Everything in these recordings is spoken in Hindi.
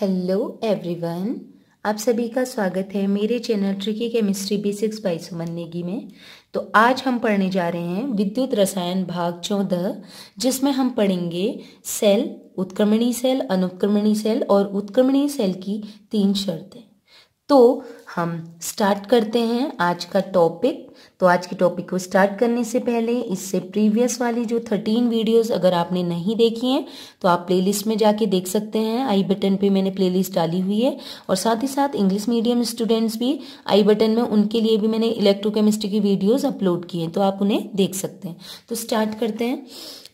हेलो एवरीवन आप सभी का स्वागत है मेरे channel tricky chemistry basics by Suman Negi में तो आज हम पढ़ने जा रहे हैं विद्युत रसायन भाग चौदह जिसमें हम पढ़ेंगे सेल उत्क्रमणी सेल अनुपक्रमणी सेल और उत्क्रमणी सेल की तीन शर्तें तो हम स्टार्ट करते हैं आज का टॉपिक तो आज के टॉपिक को स्टार्ट करने से पहले इससे प्रीवियस वाली जो थर्टीन वीडियोस अगर आपने नहीं देखी हैं तो आप प्लेलिस्ट में जाके देख सकते हैं आई बटन पे मैंने प्लेलिस्ट डाली हुई है और साथ ही साथ इंग्लिश मीडियम स्टूडेंट्स भी आई बटन में उनके लिए भी मैंने इलेक्ट्रोकेमिस्ट्री की वीडियोज़ अपलोड की है तो आप उन्हें देख सकते हैं तो स्टार्ट करते हैं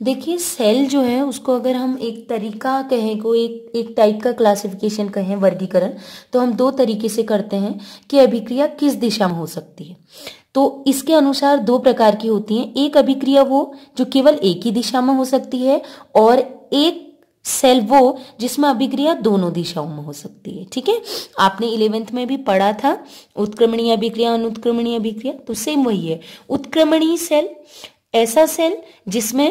देखिए सेल जो है उसको अगर हम एक तरीका कहें को एक एक टाइप का क्लासिफिकेशन कहें वर्गीकरण तो हम दो तरीके से करते हैं कि अभिक्रिया किस दिशा में हो सकती है तो इसके अनुसार दो प्रकार की होती हैं एक अभिक्रिया वो जो केवल एक ही दिशा में हो सकती है और एक सेल वो जिसमें अभिक्रिया दोनों दिशाओं में हो सकती है ठीक है आपने इलेवेंथ में भी पढ़ा था उत्क्रमणीय अभिक्रिया अनुत्क्रमणीय अभिक्रिया तो सेम वही है उत्क्रमणीय सेल ऐसा सेल जिसमें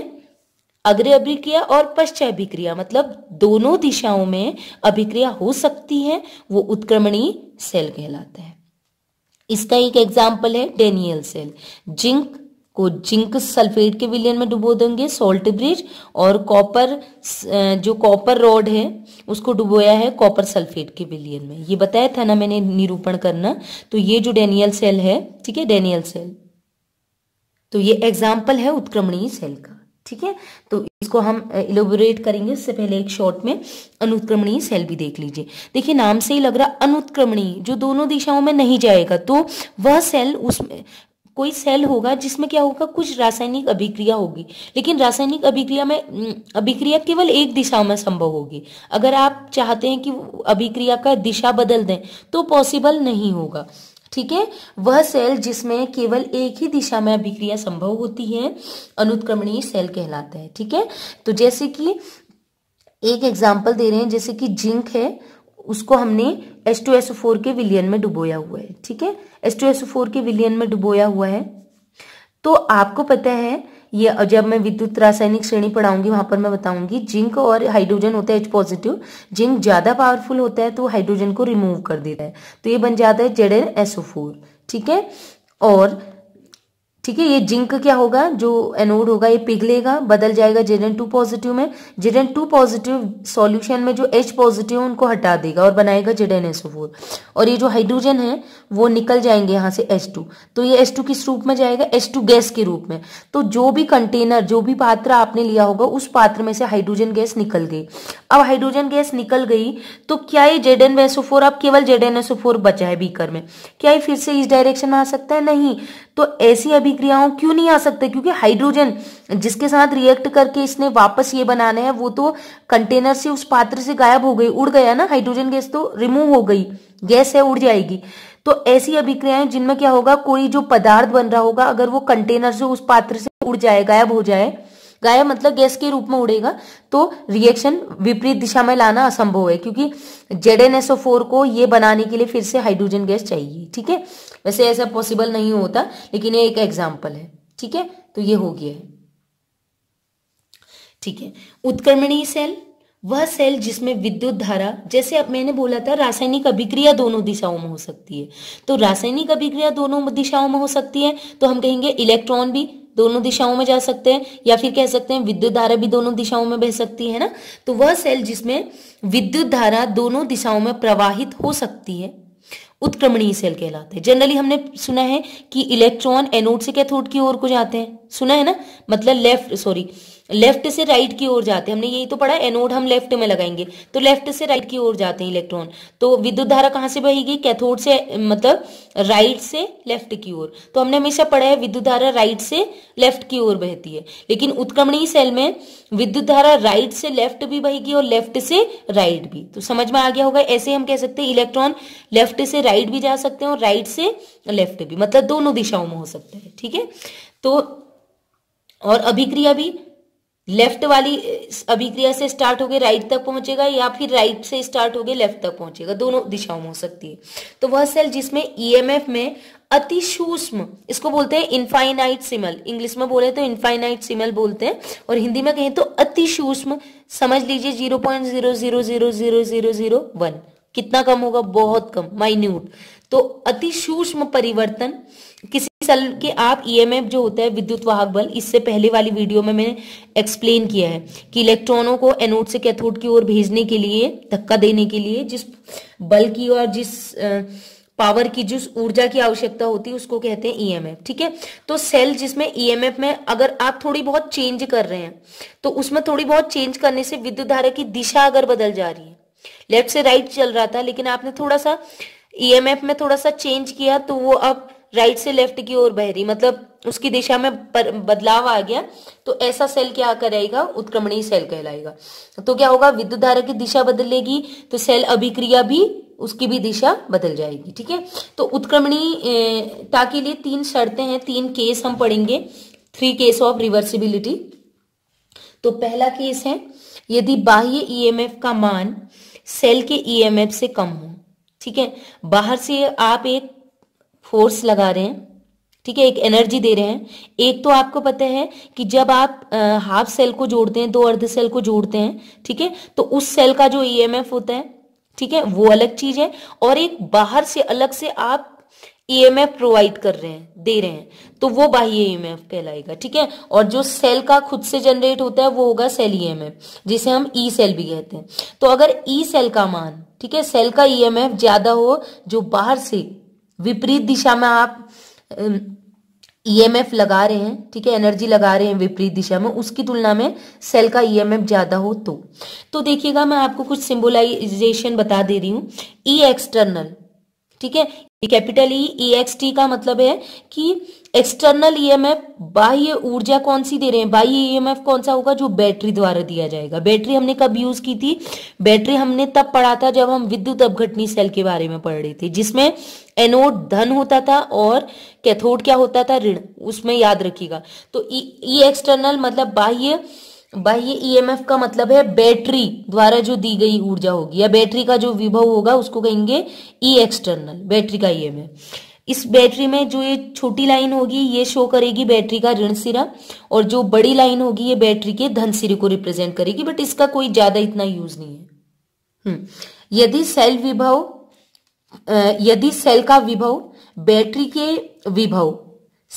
अग्र अभिक्रिया और पश्चय अभिक्रिया मतलब दोनों दिशाओं में अभिक्रिया हो सकती है वो उत्क्रमणीय सेल कहलाता है इसका एक एग्जाम्पल है डेनियल सेल जिंक को जिंक सल्फेट के विलियन में डुबो देंगे सोल्ट ब्रिज और कॉपर जो कॉपर रोड है उसको डुबोया है कॉपर सल्फेट के विलियन में ये बताया था ना मैंने निरूपण करना तो ये जो डेनियल सेल है ठीक है डेनियल सेल तो ये एग्जाम्पल है उत्क्रमणीय सेल का ठीक है तो इसको हम इलोबोरेट करेंगे उससे पहले एक शॉर्ट में अनुत्क्रमणीय सेल भी देख लीजिए देखिए नाम से ही लग रहा अनुत्क्रमणीय जो दोनों दिशाओं में नहीं जाएगा तो वह सेल उसमें कोई सेल होगा जिसमें क्या होगा कुछ रासायनिक अभिक्रिया होगी लेकिन रासायनिक अभिक्रिया में अभिक्रिया केवल एक दिशा में संभव होगी अगर आप चाहते हैं कि अभिक्रिया का दिशा बदल दें तो पॉसिबल नहीं होगा ठीक है वह सेल जिसमें केवल एक ही दिशा में अभिक्रिया संभव होती है अनुत्क्रमणीय सेल कहलाता है ठीक है तो जैसे कि एक एग्जाम्पल दे रहे हैं जैसे कि जिंक है उसको हमने एस टू एस फोर के विलियन में डुबोया हुआ है ठीक है एस टू एस फोर के विलियन में डुबोया हुआ है तो आपको पता है ये जब मैं विद्युत रासायनिक श्रेणी पढ़ाऊंगी वहां पर मैं बताऊंगी जिंक और हाइड्रोजन होता है एच पॉजिटिव जिंक ज्यादा पावरफुल होता है तो हाइड्रोजन को रिमूव कर देता है तो ये बन जाता है जेड एन एसओ फोर ठीक है और ठीक है ये जिंक क्या होगा जो एनोड होगा ये पिघलेगा बदल जाएगा जेडन टू पॉजिटिव में जेडन टू पॉजिटिव सॉल्यूशन में जो एच पॉजिटिव उनको हटा देगा और बनाएगा जेडन फोर और ये जो हाइड्रोजन है वो निकल जाएंगे यहां से एच टू तो ये एच टू किस रूप में जाएगा एच टू गैस के रूप में तो जो भी कंटेनर जो भी पात्र आपने लिया होगा उस पात्र में से हाइड्रोजन गैस निकल गई अब हाइड्रोजन गैस निकल गई तो क्या ये जेड एन एसोफोर अब केवल जेड एन एसोफोर बचा है बीकर में क्या ये फिर से इस डायरेक्शन में आ सकता है नहीं तो ऐसी अभिक्रियाओं क्यों नहीं आ सकते क्योंकि हाइड्रोजन जिसके साथ रिएक्ट करके इसने वापस ये बनाना है वो तो कंटेनर से उस पात्र से गायब हो गई उड़ गया ना हाइड्रोजन गैस तो रिमूव हो गई गैस है उड़ जाएगी तो ऐसी अभिक्रियाएं जिनमें क्या होगा कोई जो पदार्थ बन रहा होगा अगर वो कंटेनर से उस पात्र से उड़ जाए गायब हो जाए गायब मतलब गैस के रूप में उड़ेगा तो रिएक्शन विपरीत दिशा में लाना असंभव है क्योंकि जेड एन एस फोर को ये बनाने के लिए फिर से हाइड्रोजन गैस चाहिए ठीक है वैसे ऐसा पॉसिबल नहीं होता लेकिन ये एक एग्जाम्पल है ठीक है तो ये हो गया है ठीक है उत्क्रमणीय सेल वह सेल जिसमें विद्युत धारा जैसे अब मैंने बोला था रासायनिक अभिक्रिया दोनों दिशाओं में हो सकती है तो रासायनिक अभिक्रिया दोनों दिशाओं में हो सकती है तो हम कहेंगे इलेक्ट्रॉन भी दोनों दिशाओं में जा सकते हैं या फिर कह सकते हैं विद्युत धारा भी दोनों दिशाओं में बह सकती है ना तो वह सेल जिसमें विद्युत धारा दोनों दिशाओं में प्रवाहित हो सकती है उत्क्रमणीय सेल कहलाते हैं जनरली हमने सुना है कि इलेक्ट्रॉन एनोड से कैथोड की ओर को जाते हैं सुना है ना मतलब लेफ्ट सॉरी लेफ्ट से राइट की ओर जाते हैं हमने यही तो पढ़ा एनोड हम लेफ्ट में लगाएंगे तो लेफ्ट से राइट की ओर जाते हैं इलेक्ट्रॉन तो विद्युत धारा कहां से बहेगी कैथोड से मतलब राइट से लेफ्ट की ओर तो हमने हमेशा पढ़ा है विद्युत धारा राइट से लेफ्ट की ओर बहती है लेकिन उत्क्रमणीय सेल में विद्युत धारा राइट से लेफ्ट भी बहेगी और लेफ्ट से राइट भी तो समझ में आ गया होगा ऐसे हम कह सकते हैं इलेक्ट्रॉन लेफ्ट से राइट भी जा सकते हैं और राइट से लेफ्ट भी मतलब दोनों दिशाओं में हो सकता है ठीक है तो और अभिक्रिया भी लेफ्ट वाली अभिक्रिया से स्टार्ट होकर राइट तक पहुंचेगा या फिर राइट से स्टार्ट होकर लेफ्ट तक पहुंचेगा दोनों दिशाओं में हो सकती है तो वह सेल जिसमें ईएमएफ e में अति सूक्ष्म इसको बोलते हैं इनफाइनाइट सिमल इंग्लिश में बोले तो इनफाइनाइट सिमल बोलते हैं और हिंदी में कहें तो अति सूक्ष्म समझ लीजिए zero point zero zero zero zero zero zero one कितना कम होगा बहुत कम माइन्यूट तो अति सूक्ष्म परिवर्तन किसी सेल के आप ईएमएफ e जो होता है विद्युत वाहक बल इससे पहले वाली वीडियो में मैंने एक्सप्लेन किया है कि इलेक्ट्रॉनों को एनोड से कैथोड की ओर भेजने के लिए धक्का देने के लिए जिस बल की और जिस पावर की जिस ऊर्जा की आवश्यकता होती है उसको कहते हैं ईएमएफ e ठीक है तो सेल जिसमें ईएमएफ e में अगर आप थोड़ी बहुत चेंज कर रहे हैं तो उसमें थोड़ी बहुत चेंज करने से विद्युत धारा की दिशा अगर बदल जा रही है लेफ्ट से राइट चल रहा था लेकिन आपने थोड़ा सा ईएमएफ में थोड़ा सा चेंज किया तो वो अब राइट से लेफ्ट की ओर बह रही मतलब उसकी दिशा में पर, बदलाव आ गया तो ऐसा सेल क्या करेगा उत्क्रमणीय सेल कहलाएगा तो क्या होगा विद्युत धारा की दिशा बदलेगी तो सेल अभिक्रिया भी उसकी भी दिशा बदल जाएगी ठीक है तो उत्क्रमणी के लिए तीन शर्तें हैं तीन केस हम पढ़ेंगे थ्री केस ऑफ रिवर्सिबिलिटी तो पहला केस है यदि बाह्य ईएमएफ का मान सेल के ईएमएफ से कम हो ठीक है बाहर से आप एक फोर्स लगा रहे हैं ठीक है एक एनर्जी दे रहे हैं एक तो आपको पता है कि जब आप हाफ सेल को जोड़ते हैं दो अर्ध सेल को जोड़ते हैं ठीक है तो उस सेल का जो ईएमएफ e होता है ठीक है वो अलग चीज है और एक बाहर से अलग से आप ईएमएफ e प्रोवाइड कर रहे हैं दे रहे हैं तो वो बाह्य ईएमएफ e कहलाएगा ठीक है और जो सेल का खुद से जनरेट होता है वो होगा सेल ईएमएफ जिसे हम ई e सेल भी कहते हैं तो अगर ई e सेल का मान ठीक है सेल का ईएमएफ ज्यादा हो जो बाहर से विपरीत दिशा में आप ईएमएफ e लगा रहे हैं ठीक है एनर्जी लगा रहे हैं विपरीत दिशा में उसकी तुलना में सेल का ईएमएफ e ज्यादा हो तो तो देखिएगा मैं आपको कुछ सिंबलाइजेशन बता दे रही हूं ई एक्सटर्नल ठीक है capital E E X T का मतलब है कि एक्सटर्नल ईएमएफ बाह्य ऊर्जा कौन सी दे रहे हैं बाह्य ईएमएफ e कौन सा होगा जो बैटरी द्वारा दिया जाएगा बैटरी हमने कब यूज की थी बैटरी हमने तब पढ़ा था जब हम विद्युत अपघटनी सेल के बारे में पढ़ रहे थे जिसमें एनोड धन होता था और कैथोड क्या होता था ऋण उसमें याद रखिएगा तो ई e, एक्सटर्नल e मतलब बाह्य बाह्य ईएमएफ का मतलब है बैटरी द्वारा जो दी गई ऊर्जा होगी या बैटरी का जो विभव होगा उसको कहेंगे ई एक्सटर्नल बैटरी का ईएमएफ इस बैटरी में जो ये छोटी लाइन होगी ये शो करेगी बैटरी का ऋण सिरा और जो बड़ी लाइन होगी ये बैटरी के धन सिरे को रिप्रेजेंट करेगी बट इसका कोई ज्यादा इतना यूज नहीं है हम्म, यदि सेल विभव यदि सेल का विभव बैटरी के विभव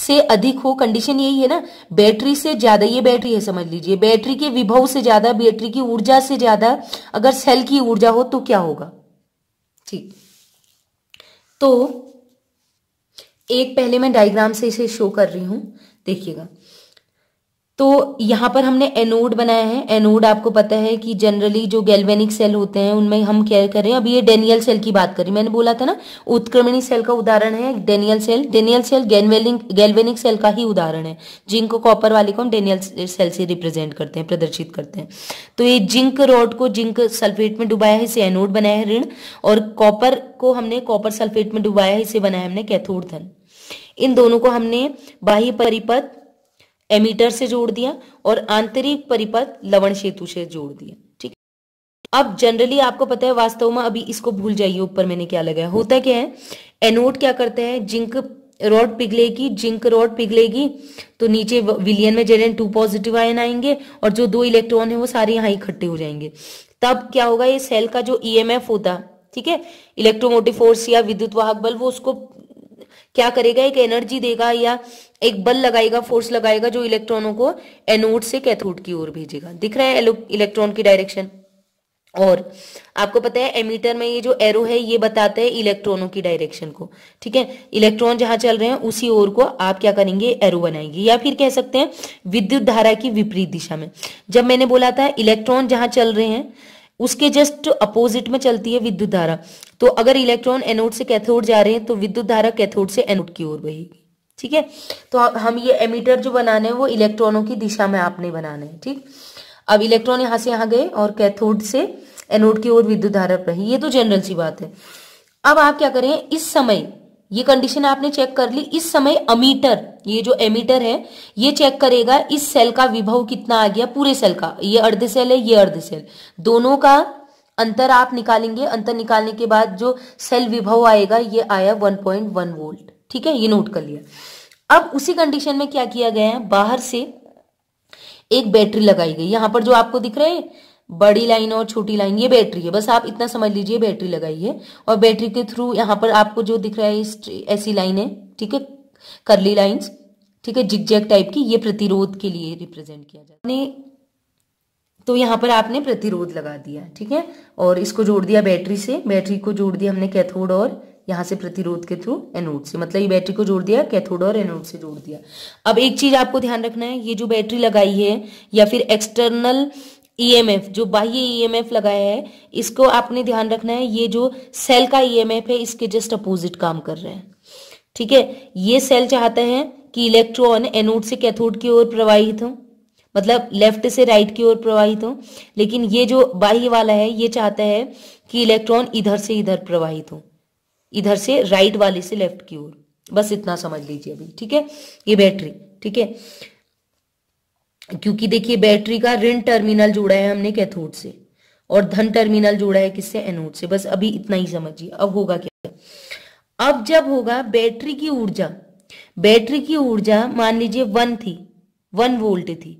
से अधिक हो कंडीशन यही है ना बैटरी से ज्यादा ये बैटरी है समझ लीजिए बैटरी के विभव से ज्यादा बैटरी की ऊर्जा से ज्यादा अगर सेल की ऊर्जा हो तो क्या होगा ठीक तो एक पहले मैं डायग्राम से इसे शो कर रही हूँ देखिएगा तो यहाँ पर हमने एनोड बनाया है एनोड आपको पता है कि जनरली जो गैल्वेनिक सेल होते हैं उनमें हम क्या कर रहे हैं अभी ये डेनियल सेल की बात करी मैंने बोला था ना उत्क्रमणी सेल का उदाहरण है डेनियल सेल डेनियल सेल गैनवेलिंग गैल्वेनिक सेल का ही उदाहरण है जिंक को कॉपर वाले को हम डेनियल सेल से रिप्रेजेंट करते हैं प्रदर्शित करते हैं तो ये जिंक रोड को जिंक सल्फेट में डुबाया है इसे एनोड बनाया है ऋण और कॉपर को हमने कॉपर सल्फेट में डुबाया है इसे बनाया हमने कैथोड इन दोनों को हमने बाह्य परिपथ एमीटर से जोड़ दिया और आंतरिक परिपथ लवण सेतु से जोड़ दिया ठीक अब जनरली आपको पता है वास्तव में अभी इसको भूल जाइए ऊपर मैंने क्या लगाया होता क्या है एनोड क्या करते हैं जिंक रॉड पिघलेगी जिंक रॉड पिघलेगी तो नीचे विलियन में जेलेन टू पॉजिटिव आयन आएंगे और जो दो इलेक्ट्रॉन है वो सारे यहाँ इकट्ठे हो जाएंगे तब क्या होगा ये सेल का जो ईएमएफ e होता ठीक है इलेक्ट्रोमोटिव फोर्स या विद्युत वाहक बल वो उसको क्या करेगा एक एनर्जी देगा या एक बल लगाएगा फोर्स लगाएगा जो इलेक्ट्रॉनों को एनोड से कैथोड की ओर भेजेगा दिख रहा है इलेक्ट्रॉन की डायरेक्शन और आपको पता है एमीटर में ये जो एरो है ये बताते हैं इलेक्ट्रॉनों की डायरेक्शन को ठीक है इलेक्ट्रॉन जहां चल रहे हैं उसी ओर को आप क्या करेंगे एरो बनाएंगे या फिर कह सकते हैं विद्युत धारा की विपरीत दिशा में जब मैंने बोला था इलेक्ट्रॉन जहां चल रहे हैं उसके जस्ट अपोजिट में चलती है विद्युत धारा तो अगर इलेक्ट्रॉन एनोड से कैथोड जा रहे हैं तो विद्युत धारा कैथोड से एनोड की ओर बहेगी ठीक है तो हम ये एमीटर जो बनाने हैं वो इलेक्ट्रॉनों की दिशा में आपने बनाना है ठीक अब इलेक्ट्रॉन यहां से यहां गए और कैथोड से एनोड की ओर विद्युत धारा रही ये तो जनरल सी बात है अब आप क्या करें इस समय ये कंडीशन आपने चेक कर ली इस समय अमीटर ये जो एमीटर है ये चेक करेगा इस सेल का विभव कितना आ गया पूरे सेल का ये अर्ध सेल है ये अर्ध सेल दोनों का अंतर आप निकालेंगे अंतर निकालने के बाद जो सेल विभव आएगा ये आया 1.1 वोल्ट ठीक है ये नोट कर लिया अब उसी कंडीशन में क्या किया गया है बाहर से एक बैटरी लगाई गई यहां पर जो आपको दिख रहे हैं बड़ी लाइन और छोटी लाइन ये बैटरी है बस आप इतना समझ लीजिए बैटरी लगाई है और बैटरी के थ्रू यहाँ पर आपको जो दिख रहा है ऐसी लाइन है ठीक है करली लाइन ठीक है जिगजैग टाइप की ये प्रतिरोध के लिए रिप्रेजेंट किया जाता है तो यहाँ पर आपने प्रतिरोध लगा दिया ठीक है और इसको जोड़ दिया बैटरी से बैटरी को जोड़ दिया हमने कैथोड और यहाँ से प्रतिरोध के थ्रू एनोड से मतलब ये बैटरी को जोड़ दिया कैथोड और एनोड से जोड़ दिया अब एक चीज आपको ध्यान रखना है ये जो बैटरी लगाई है या फिर एक्सटर्नल ईएमएफ e जो बाह्य ईएमएफ e लगाया है इसको आपने ध्यान रखना है ये जो सेल का ईएमएफ e है इसके जस्ट अपोजिट काम कर रहे हैं ठीक है ये सेल चाहते हैं कि इलेक्ट्रॉन एनोड से कैथोड की ओर प्रवाहित हो मतलब लेफ्ट से राइट की ओर प्रवाहित हो लेकिन ये जो बाह्य वाला है ये चाहता है कि इलेक्ट्रॉन इधर से इधर प्रवाहित हो इधर से राइट वाले से लेफ्ट की ओर बस इतना समझ लीजिए अभी ठीक है ये बैटरी ठीक है क्योंकि देखिए बैटरी का ऋण टर्मिनल जोड़ा है हमने कैथोड से और धन टर्मिनल जोड़ा है किससे एनोड से बस अभी इतना ही समझिए अब होगा क्या अब जब होगा बैटरी की ऊर्जा बैटरी की ऊर्जा मान लीजिए वन थी वन वोल्ट थी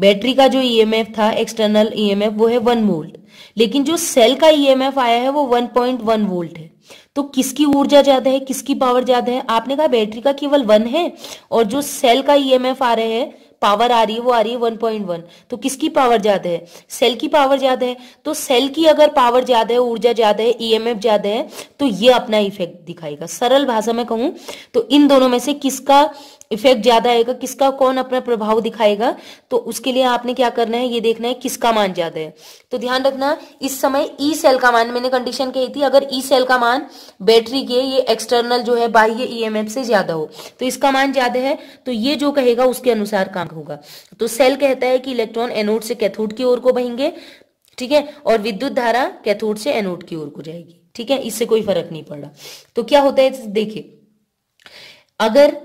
बैटरी का जो ईएमएफ e था एक्सटर्नल ईएमएफ e वो है वन वोल्ट लेकिन जो सेल का ईएमएफ e आया है वो वन पॉइंट वन वोल्ट है तो किसकी ऊर्जा ज्यादा है किसकी पावर ज्यादा है आपने कहा बैटरी का केवल वन है और जो सेल का ईएमएफ आ रहा है पावर आ रही है वो आ रही है वन पॉइंट वन तो किसकी पावर ज्यादा है सेल की पावर ज्यादा है तो सेल की अगर पावर ज्यादा है ऊर्जा ज्यादा है ईएमएफ e ज्यादा है तो ये अपना इफेक्ट दिखाएगा सरल भाषा में कहूं तो इन दोनों में से किसका इफेक्ट ज्यादा आएगा किसका कौन अपना प्रभाव दिखाएगा तो उसके लिए आपने क्या करना है ये देखना है किसका मान ज्यादा है तो ध्यान रखना इस समय ई e सेल का मान मैंने कंडीशन कही थी अगर ई e सेल का मान बैटरी के ये एक्सटर्नल जो है बाह्य ईएमएफ e से ज्यादा हो तो इसका मान ज्यादा है तो ये जो कहेगा उसके अनुसार काम होगा तो सेल कहता है कि इलेक्ट्रॉन एनोड से कैथोड की ओर को बहेंगे ठीक है और विद्युत धारा कैथोड से एनोड की ओर को जाएगी ठीक है इससे कोई फर्क नहीं पड़ रहा तो क्या होता है देखिए अगर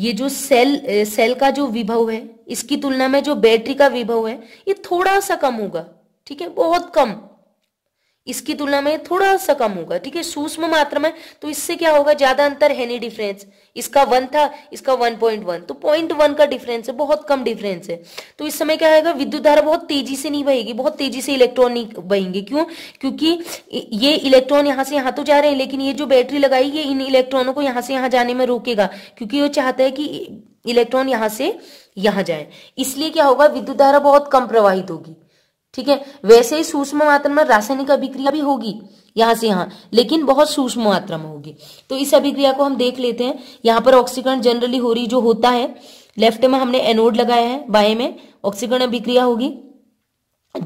ये जो सेल सेल का जो विभव है इसकी तुलना में जो बैटरी का विभव है ये थोड़ा सा कम होगा ठीक है बहुत कम इसकी तुलना में थोड़ा सा कम होगा ठीक है सूक्ष्म मात्रा में तो इससे क्या होगा ज्यादा अंतर है नहीं डिफरेंस इसका वन था इसका वन पॉइंट वन तो पॉइंट वन का डिफरेंस है बहुत कम डिफरेंस है तो इस समय क्या आएगा विद्युत धारा बहुत तेजी से नहीं बहेगी बहुत तेजी से इलेक्ट्रॉन नहीं बहेंगे क्यों क्योंकि ये इलेक्ट्रॉन यहाँ से यहाँ तो जा रहे हैं लेकिन ये जो बैटरी लगाई ये इन इलेक्ट्रॉनों को यहाँ से यहाँ जाने में रोकेगा क्योंकि वो चाहता है कि इलेक्ट्रॉन यहाँ से यहाँ जाए इसलिए क्या होगा विद्युत धारा बहुत कम प्रवाहित होगी ठीक है वैसे ही सूक्ष्म मात्रा में रासायनिक अभिक्रिया भी होगी यहां से यहां लेकिन बहुत सूक्ष्म मात्रा में होगी तो इस अभिक्रिया को हम देख लेते हैं यहां पर ऑक्सीकरण जनरली हो रही जो होता है लेफ्ट में हमने एनोड लगाया है बाएं में ऑक्सीकरण अभिक्रिया होगी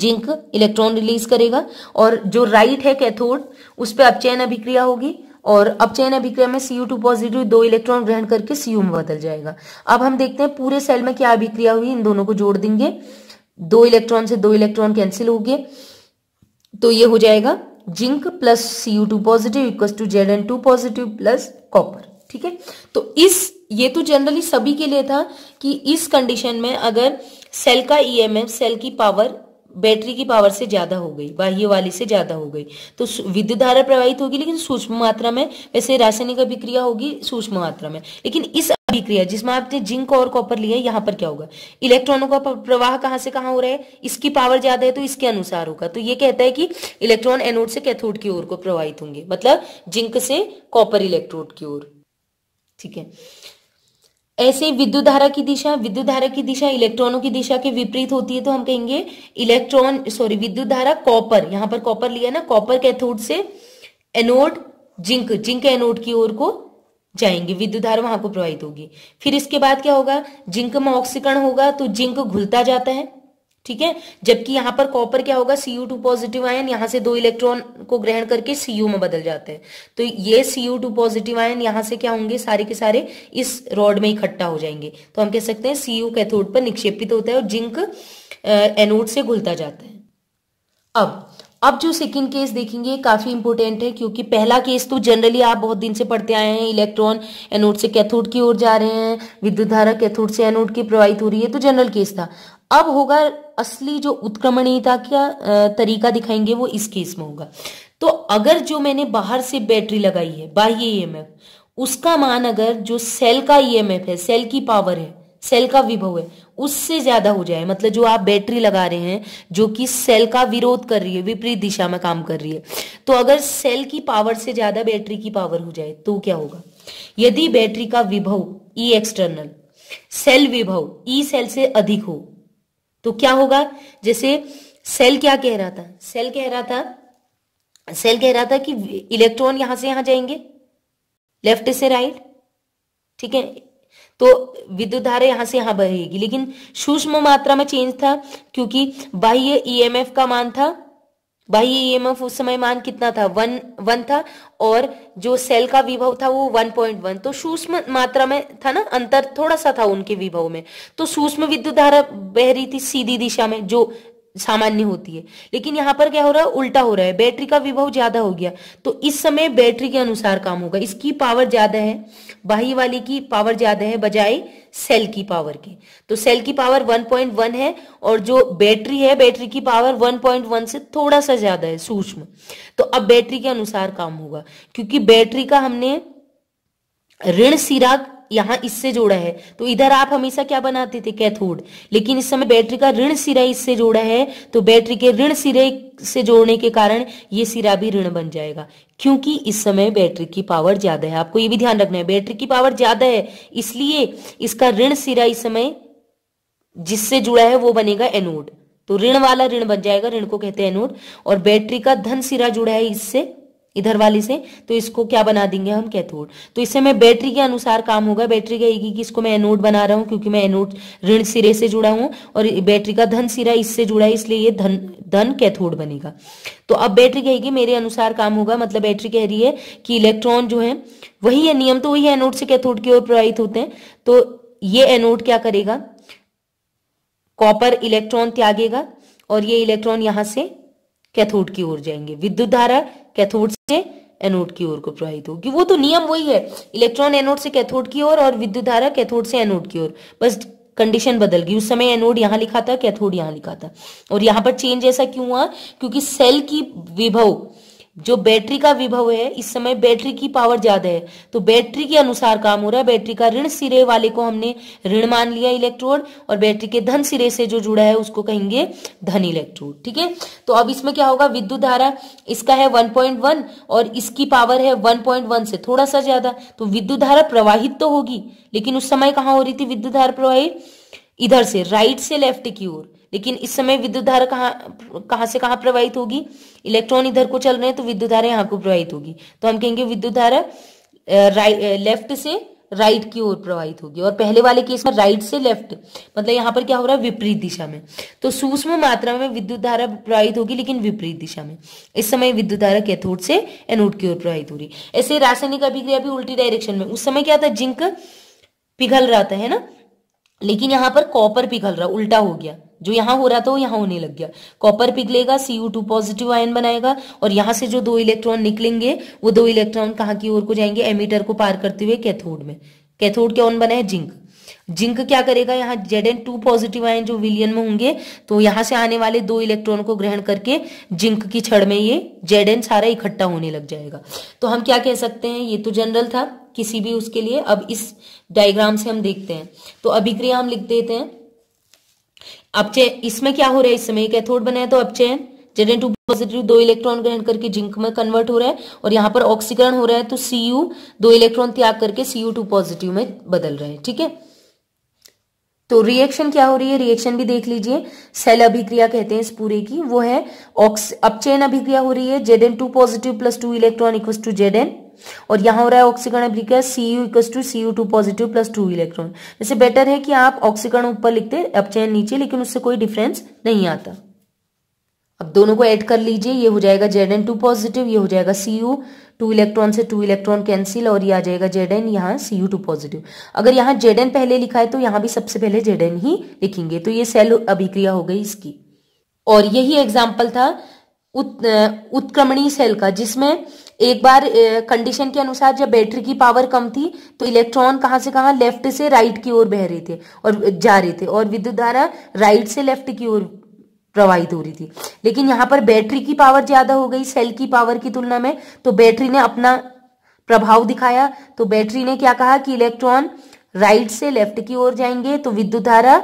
जिंक इलेक्ट्रॉन रिलीज करेगा और जो राइट है कैथोड उस पर अपचयन अभिक्रिया होगी और अपचयन अभिक्रिया में सीयू टू पॉजिटिव दो इलेक्ट्रॉन ग्रहण करके सीयू में बदल जाएगा अब हम देखते हैं पूरे सेल में क्या अभिक्रिया हुई इन दोनों को जोड़ देंगे दो इलेक्ट्रॉन से दो इलेक्ट्रॉन कैंसिल हो गए तो ये हो जाएगा zinc plus CU two positive equal to Z N two positive plus copper ठीक है तो इस ये तो जनरली सभी के लिए था कि इस कंडीशन में अगर सेल का ईएमएफ e सेल की पावर बैटरी की पावर से ज्यादा हो गई बाह्य वाली से ज्यादा हो गई तो विद्युत धारा प्रवाहित होगी लेकिन सूक्ष्म मात्रा में वैसे रासायनिक अभिक्रिया होगी सूक्ष्म मात्रा में लेकिन इस क्रिया जिसमें आपने जिंक और कॉपर लिया यहाँ पर क्या होगा इलेक्ट्रॉनों का प्रवाह कहाँ से कहाँ हो रहा है इसकी पावर ज्यादा है तो इसके अनुसार होगा तो ये कहता है कि इलेक्ट्रॉन एनोड से कैथोड की ओर को प्रवाहित होंगे मतलब जिंक से कॉपर इलेक्ट्रोड की ओर ठीक है ऐसे विद्युत धारा की दिशा विद्युत धारा की दिशा इलेक्ट्रॉनों की दिशा के विपरीत होती है तो हम कहेंगे इलेक्ट्रॉन सॉरी विद्युत धारा कॉपर यहां पर कॉपर लिया ना कॉपर कैथोड से एनोड जिंक जिंक एनोड की ओर को जाएंगे विद्युत धारा वहां को प्रवाहित होगी फिर इसके बाद क्या होगा जिंक में ऑक्सीकरण होगा तो जिंक घुलता जाता है ठीक है जबकि यहां पर कॉपर क्या होगा सीयू टू पॉजिटिव आयन यहां से दो इलेक्ट्रॉन को ग्रहण करके सीयू में बदल जाते हैं तो ये सीयू टू पॉजिटिव आयन यहां से क्या होंगे सारे के सारे इस रॉड में इकट्ठा हो जाएंगे तो हम कह सकते हैं सीयू कैथोड पर निक्षेपित होता है और जिंक एनोड से घुलता जाता है अब अब जो सेकंड केस देखेंगे काफी इंपॉर्टेंट है क्योंकि पहला केस तो जनरली आप बहुत दिन से पढ़ते आए हैं इलेक्ट्रॉन एनोड से कैथोड की ओर जा रहे हैं विद्युत धारा कैथोड से एनोड की प्रवाहित हो रही है तो जनरल केस था अब होगा असली जो उत्क्रमणीयता का तरीका दिखाएंगे वो इस केस में होगा तो अगर जो मैंने बाहर से बैटरी लगाई है बाह्य ईएमएफ उसका मान अगर जो सेल का ईएमएफ है सेल की पावर है सेल का विभव है उससे ज्यादा हो जाए मतलब जो आप बैटरी लगा रहे हैं जो कि सेल का विरोध कर रही है विपरीत दिशा में काम कर रही है तो अगर सेल की पावर से ज्यादा बैटरी की पावर हो जाए तो क्या होगा यदि बैटरी का विभव ई e एक्सटर्नल सेल विभव ई e सेल से अधिक हो तो क्या होगा जैसे सेल क्या कह रहा था सेल कह रहा था सेल कह रहा था कि इलेक्ट्रॉन यहां से यहां जाएंगे लेफ्ट से राइट ठीक है तो विद्युत धारा यहां से यहां बहेगी लेकिन सूक्ष्म मात्रा में चेंज था क्योंकि बाह्य ईएमएफ e का मान था बाह्य ईएमएफ e उस समय मान कितना था वन वन था और जो सेल का विभव था वो वन पॉइंट वन तो सूक्ष्म मात्रा में था ना अंतर थोड़ा सा था उनके विभव में तो सूक्ष्म विद्युत धारा बह रही थी सीधी दिशा में जो सामान्य होती है लेकिन यहाँ पर क्या हो रहा है उल्टा हो रहा है बैटरी का विभव ज्यादा हो गया तो इस समय बैटरी के अनुसार काम होगा इसकी पावर ज्यादा है बाही वाली की पावर ज्यादा है बजाय सेल की पावर के तो सेल की पावर 1.1 है और जो बैटरी है बैटरी की पावर 1.1 से थोड़ा सा ज्यादा है सूक्ष्म तो अब बैटरी के अनुसार काम होगा क्योंकि बैटरी का हमने ऋण सिराग यहाँ इससे जोड़ा है तो इधर आप हमेशा क्या बनाते थे कैथोड लेकिन इस समय बैटरी का ऋण सिरा इससे जोड़ा है तो बैटरी के ऋण सिरे से जोड़ने के कारण ये सिरा भी ऋण बन जाएगा क्योंकि इस समय बैटरी की पावर ज्यादा है आपको ये भी ध्यान रखना है बैटरी की पावर ज्यादा है इसलिए इसका ऋण सिरा इस समय जिससे जुड़ा है वो बनेगा एनोड तो ऋण वाला ऋण बन जाएगा ऋण को कहते हैं एनोड और बैटरी का धन सिरा जुड़ा है इससे इधर वाली से तो इसको क्या बना देंगे हम कैथोड तो इससे मैं बैटरी के अनुसार काम होगा बैटरी कहेगी कि इसको मैं एनोड बना रहा हूं क्योंकि मैं एनोड ऋण सिरे से जुड़ा हूं और बैटरी का धन सिरा इससे जुड़ा है इसलिए ये धन धन कैथोड बनेगा तो अब बैटरी कहेगी मेरे अनुसार काम होगा मतलब बैटरी कह रही है कि इलेक्ट्रॉन जो है वही है नियम तो वही एनोड से कैथोड की ओर प्रवाहित होते हैं तो ये एनोड क्या करेगा कॉपर इलेक्ट्रॉन त्यागेगा और ये इलेक्ट्रॉन यहां से कैथोड की ओर जाएंगे विद्युत धारा कैथोड से एनोड की ओर को प्रवाहित होगी वो तो नियम वही है इलेक्ट्रॉन एनोड से कैथोड की ओर और विद्युत धारा कैथोड से एनोड की ओर बस कंडीशन बदल गई उस समय एनोड यहाँ लिखा था कैथोड यहाँ लिखा था और यहाँ पर चेंज ऐसा क्यों हुआ क्योंकि सेल की विभव जो बैटरी का विभव है इस समय बैटरी की पावर ज्यादा है तो बैटरी के अनुसार काम हो रहा है बैटरी का ऋण सिरे वाले को हमने ऋण मान लिया इलेक्ट्रोड और बैटरी के धन सिरे से जो जुड़ा है उसको कहेंगे धन इलेक्ट्रोड ठीक है तो अब इसमें क्या होगा विद्युत धारा इसका है 1.1 और इसकी पावर है वन से थोड़ा सा ज्यादा तो विद्युत धारा प्रवाहित तो होगी लेकिन उस समय कहाँ हो रही थी विद्युत धारा प्रवाहित इधर से राइट से लेफ्ट की ओर लेकिन इस समय विद्युत धारा कहा कहाँ से कहा प्रवाहित होगी इलेक्ट्रॉन इधर को चल रहे हैं तो विद्युत धारा यहाँ को प्रवाहित होगी तो हम कहेंगे विद्युत धारा लेफ्ट से राइट की ओर प्रवाहित होगी और पहले वाले केस में राइट से लेफ्ट मतलब यहाँ पर क्या हो रहा है विपरीत दिशा में तो सूक्ष्म मात्रा में विद्युत धारा प्रवाहित होगी लेकिन विपरीत दिशा में इस समय विद्युत धारा कैथोड से एनोड की ओर प्रवाहित हो रही ऐसे रासायनिक अभिक्रिया भी उल्टी डायरेक्शन में उस समय क्या था जिंक पिघल रहा था है ना लेकिन यहाँ पर कॉपर पिघल रहा उल्टा हो गया जो यहां हो रहा था वो यहां होने लग गया कॉपर पिघलेगा यू टू पॉजिटिव आयन बनाएगा और यहां से जो दो इलेक्ट्रॉन निकलेंगे वो दो इलेक्ट्रॉन कहां की ओर को जाएंगे एमीटर को पार करते हुए कैथोड में कैथोड क्या ऑन बना है जिंक जिंक क्या करेगा यहाँ Z N two positive ion जो विलियन में होंगे तो यहां से आने वाले दो इलेक्ट्रॉन को ग्रहण करके जिंक की छड़ में ये जेड एन सारा इकट्ठा होने लग जाएगा तो हम क्या कह सकते हैं ये तो जनरल था किसी भी उसके लिए अब इस डायग्राम से हम देखते हैं तो अभिक्रिया हम लिख देते हैं अपचयन इसमें क्या हो रहा है इस समय कैथोड बना है तो चेन जेडन टू पॉजिटिव दो इलेक्ट्रॉन ग्रहण करके जिंक में कन्वर्ट हो रहा है और यहाँ पर ऑक्सीकरण हो रहा है तो सीयू दो इलेक्ट्रॉन त्याग करके सीयू टू पॉजिटिव में बदल रहे हैं ठीक है तो रिएक्शन क्या हो रही है रिएक्शन भी देख लीजिए सेल अभिक्रिया कहते हैं इस पूरे की वो है अपचेन अभिक्रिया हो रही है Z N two positive plus two electron equal to Z N और यहाँ हो रहा है ऑक्सीकरण अभिक्रिया C U equal to C U two positive plus two electron जैसे बेटर है कि आप ऑक्सीकरण ऊपर लिखते अपचयन नीचे लेकिन उससे कोई डिफरेंस नहीं आता अब दोनों को ऐड कर लीजिए ये हो जाएगा जेड एन टू पॉजिटिव ये हो जाएगा सी यू टू इलेक्ट्रॉन से टू इलेक्ट्रॉन कैंसिल और ये आ जाएगा जेड एन यहाँ सी यू टू पॉजिटिव अगर यहाँ जेड एन पहले लिखा है तो यहाँ भी सबसे पहले जेड एन ही लिखेंगे तो ये सेल अभिक्रिया हो गई इसकी और यही एग्जाम्पल था उत, उत्क्रमणी सेल का जिसमें एक बार कंडीशन के अनुसार जब बैटरी की पावर कम थी तो इलेक्ट्रॉन कहां से कहां लेफ्ट से राइट की ओर बह रहे थे और जा रहे थे और विद्युत धारा राइट से लेफ्ट की ओर प्रवाहित हो रही थी लेकिन यहाँ पर बैटरी की पावर ज्यादा हो गई सेल की पावर की तुलना में तो बैटरी ने अपना प्रभाव दिखाया तो बैटरी ने क्या कहा कि इलेक्ट्रॉन राइट से लेफ्ट की ओर जाएंगे तो विद्युत धारा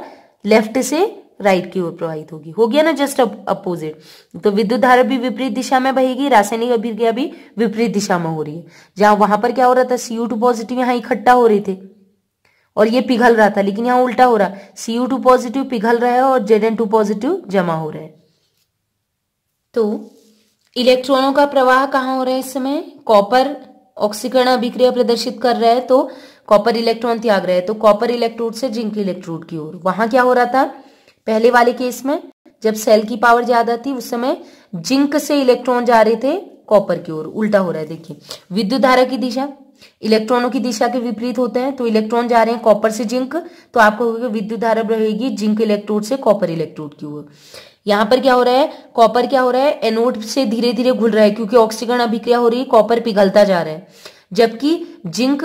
लेफ्ट से राइट की ओर प्रवाहित होगी हो गया ना जस्ट अपोजिट तो विद्युत धारा भी विपरीत दिशा में बहेगी रासायनिक अभिक्रिया भी विपरीत दिशा में हो रही है जहां वहां पर क्या हो रहा था सीयू टू पॉजिटिव यहाँ इकट्ठा हो रहे थे और ये पिघल रहा था लेकिन यहाँ उल्टा हो रहा है सीयू टू पॉजिटिव पिघल रहा है और जेड एन टू पॉजिटिव जमा हो रहा है तो इलेक्ट्रॉनों का प्रवाह कहाँ हो रहा है इस समय कॉपर ऑक्सीकरण अभिक्रिया प्रदर्शित कर रहा है तो कॉपर इलेक्ट्रॉन त्याग रहा है तो कॉपर इलेक्ट्रोड से जिंक इलेक्ट्रोड की ओर वहां क्या हो रहा था पहले वाले केस में जब सेल की पावर ज्यादा थी उस समय जिंक से इलेक्ट्रॉन जा रहे थे कॉपर की ओर उल्टा हो रहा है देखिए विद्युत धारा की दिशा इलेक्ट्रॉनों की दिशा के विपरीत होते हैं तो इलेक्ट्रॉन जा रहे हैं कॉपर से जिंक तो आपको विद्युत धारा रहेगी जिंक इलेक्ट्रोड से कॉपर इलेक्ट्रोड की ओर यहाँ पर क्या हो रहा है कॉपर क्या हो रहा है एनोड से धीरे धीरे घुल रहा है क्योंकि ऑक्सीजन अभिक्रिया हो रही है कॉपर पिघलता जा रहा है जबकि जिंक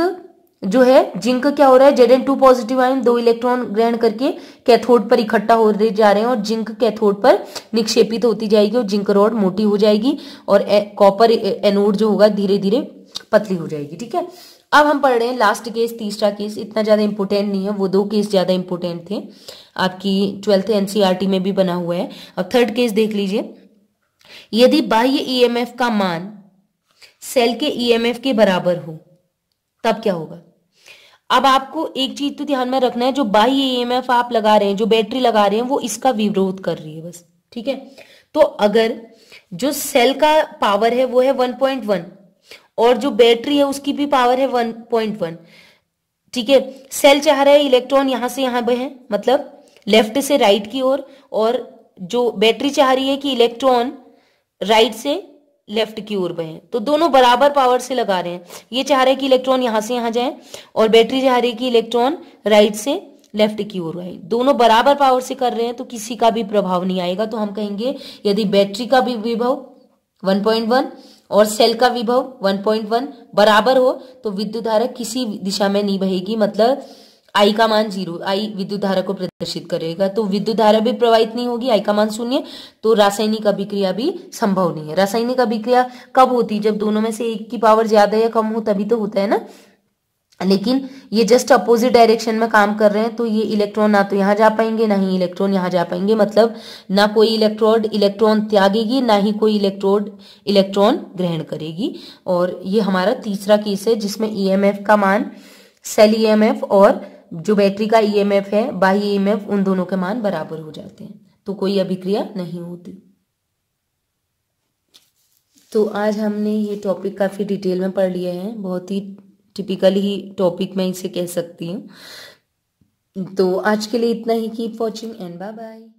जो है जिंक क्या हो रहा है Z N two positive ion दो इलेक्ट्रॉन ग्रहण करके कैथोड पर इकट्ठा हो रहे जा रहे हैं और जिंक कैथोड पर निक्षेपित होती जाएगी और जिंक रॉड मोटी हो जाएगी और कॉपर एनोड जो होगा धीरे धीरे पतली हो जाएगी ठीक है अब हम पढ़ रहे हैं लास्ट केस तीसरा केस इतना ज्यादा इंपोर्टेंट नहीं है वो दो केस ज्यादा इंपॉर्टेंट थे आपकी ट्वेल्थ एनसीआरटी e में भी बना हुआ है अब थर्ड केस देख लीजिए यदि बाह्य ईएमएफ e का मान सेल के ईएमएफ e के बराबर हो तब क्या होगा अब आपको एक चीज तो ध्यान में रखना है जो बाई ईएमएफ e आप लगा रहे हैं जो बैटरी लगा रहे हैं वो इसका विरोध कर रही है बस ठीक है तो अगर जो सेल का पावर है वो है 1.1 और जो बैटरी है उसकी भी पावर है 1.1 ठीक है सेल चाह रहा है इलेक्ट्रॉन यहां से यहां पे है मतलब लेफ्ट से राइट की ओर और, और जो बैटरी चाह रही है कि इलेक्ट्रॉन राइट से लेफ्ट की ओर बहे तो दोनों बराबर पावर से लगा रहे हैं ये चाह रहे हैं कि इलेक्ट्रॉन यहां से यहां जाए और बैटरी चाह रही है कि इलेक्ट्रॉन राइट से लेफ्ट की ओर आए दोनों बराबर पावर से कर रहे हैं तो किसी का भी प्रभाव नहीं आएगा तो हम कहेंगे यदि बैटरी का भी विभव 1.1 और सेल का विभव 1.1 बराबर हो तो विद्युत धारा किसी दिशा में नहीं बहेगी मतलब आई का मान जीरो आई विद्युत धारा को प्रदर्शित करेगा तो विद्युत धारा भी प्रवाहित नहीं होगी आई का मान शून्य तो रासायनिक अभिक्रिया भी संभव नहीं है रासायनिक अभिक्रिया कब होती है जब दोनों में से एक की पावर ज्यादा या कम हो तभी तो होता है ना लेकिन ये जस्ट अपोजिट डायरेक्शन में काम कर रहे हैं तो ये इलेक्ट्रॉन ना तो यहाँ जा पाएंगे ना ही इलेक्ट्रॉन यहाँ जा पाएंगे मतलब ना कोई इलेक्ट्रोड इलेक्ट्रॉन त्यागेगी ना ही कोई इलेक्ट्रोड इलेक्ट्रॉन ग्रहण करेगी और ये हमारा तीसरा केस है जिसमें ईएमएफ e का मान सेल ईएमएफ e और जो बैटरी का ईएमएफ e है बाह्य ईएमएफ e उन दोनों के मान बराबर हो जाते हैं तो कोई अभिक्रिया नहीं होती तो आज हमने ये टॉपिक काफ़ी डिटेल में पढ़ लिया है बहुत ही टिपिकल ही टॉपिक मैं इसे कह सकती हूँ तो आज के लिए इतना ही keep watching and bye bye